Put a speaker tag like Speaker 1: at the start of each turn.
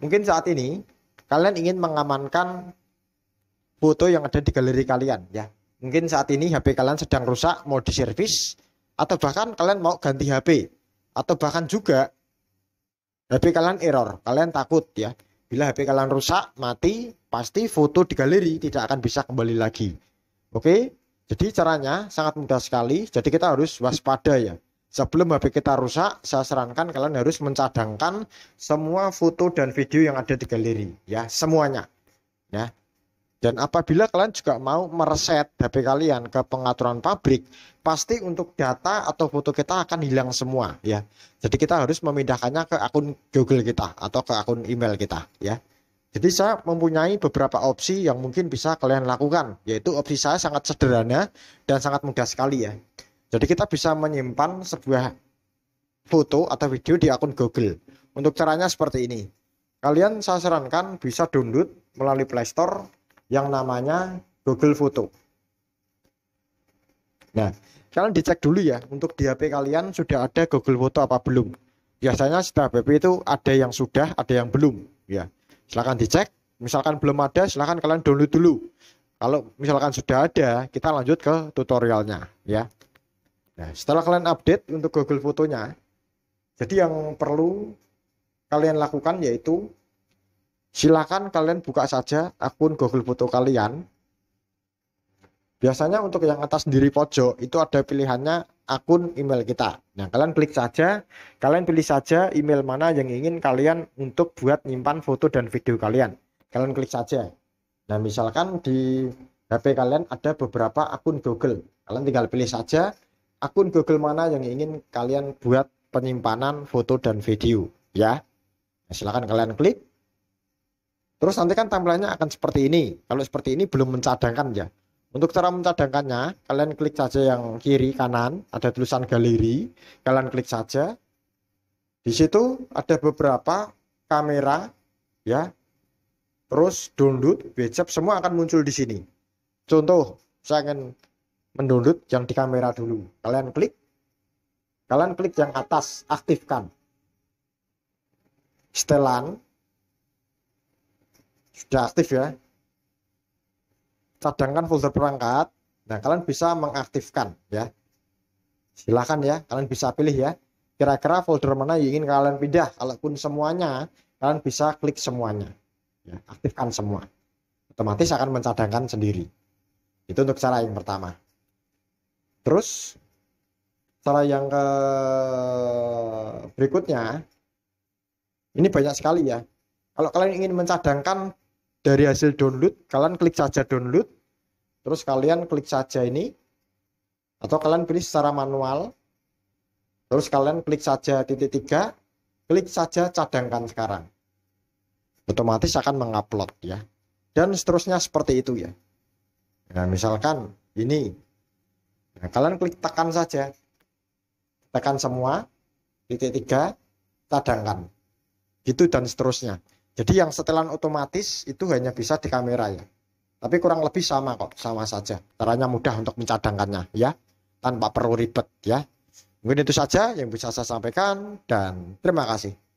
Speaker 1: Mungkin saat ini kalian ingin mengamankan foto yang ada di galeri kalian ya. Mungkin saat ini HP kalian sedang rusak, mau diservis atau bahkan kalian mau ganti HP atau bahkan juga HP kalian error, kalian takut ya. Bila HP kalian rusak, mati, pasti foto di galeri tidak akan bisa kembali lagi. Oke, jadi caranya sangat mudah sekali. Jadi kita harus waspada ya. Sebelum HP kita rusak, saya sarankan kalian harus mencadangkan semua foto dan video yang ada di galeri, ya semuanya, ya. Dan apabila kalian juga mau mereset HP kalian ke pengaturan pabrik, pasti untuk data atau foto kita akan hilang semua ya. Jadi kita harus memindahkannya ke akun Google kita atau ke akun email kita ya. Jadi saya mempunyai beberapa opsi yang mungkin bisa kalian lakukan, yaitu opsi saya sangat sederhana dan sangat mudah sekali ya. Jadi kita bisa menyimpan sebuah foto atau video di akun Google. Untuk caranya seperti ini. Kalian saya sarankan bisa download melalui Play Store yang namanya Google Foto. Nah, kalian dicek dulu ya untuk di HP kalian sudah ada Google Foto apa belum. Biasanya setiap HP itu ada yang sudah, ada yang belum, ya. Silakan dicek. Misalkan belum ada, silakan kalian download dulu. Kalau misalkan sudah ada, kita lanjut ke tutorialnya, ya. Nah, setelah kalian update untuk Google fotonya, jadi yang perlu kalian lakukan yaitu silakan kalian buka saja akun Google Foto kalian. Biasanya untuk yang atas sendiri pojok itu ada pilihannya akun email kita. Nah, kalian klik saja, kalian pilih saja email mana yang ingin kalian untuk buat nyimpan foto dan video kalian. Kalian klik saja. Nah, misalkan di HP kalian ada beberapa akun Google. Kalian tinggal pilih saja akun Google mana yang ingin kalian buat penyimpanan foto dan video ya. Nah, silahkan kalian klik. Terus nanti kan tampilannya akan seperti ini. Kalau seperti ini belum mencadangkan ya. Untuk cara mencadangkannya, kalian klik saja yang kiri kanan, ada tulisan galeri, kalian klik saja. Di situ ada beberapa kamera ya. Terus download, WhatsApp semua akan muncul di sini. Contoh, saya ingin mendownload yang di kamera dulu. Kalian klik, kalian klik yang atas, aktifkan. Setelan, sudah aktif ya. Cadangkan folder perangkat. Nah, kalian bisa mengaktifkan ya. Silahkan ya, kalian bisa pilih ya. Kira-kira folder mana yang ingin kalian pindah. Kalaupun semuanya, kalian bisa klik semuanya. Ya, aktifkan semua. Otomatis akan mencadangkan sendiri. Itu untuk cara yang pertama. Terus cara yang ke berikutnya ini banyak sekali ya. Kalau kalian ingin mencadangkan dari hasil download, kalian klik saja download. Terus kalian klik saja ini atau kalian pilih secara manual. Terus kalian klik saja titik tiga, klik saja cadangkan sekarang. Otomatis akan mengupload ya. Dan seterusnya seperti itu ya. Nah, misalkan ini Nah, kalian klik tekan saja. Tekan semua, titik tiga, cadangkan. Gitu dan seterusnya. Jadi yang setelan otomatis itu hanya bisa di kamera ya. Tapi kurang lebih sama kok, sama saja. Caranya mudah untuk mencadangkannya ya, tanpa perlu ribet ya. Mungkin itu saja yang bisa saya sampaikan dan terima kasih.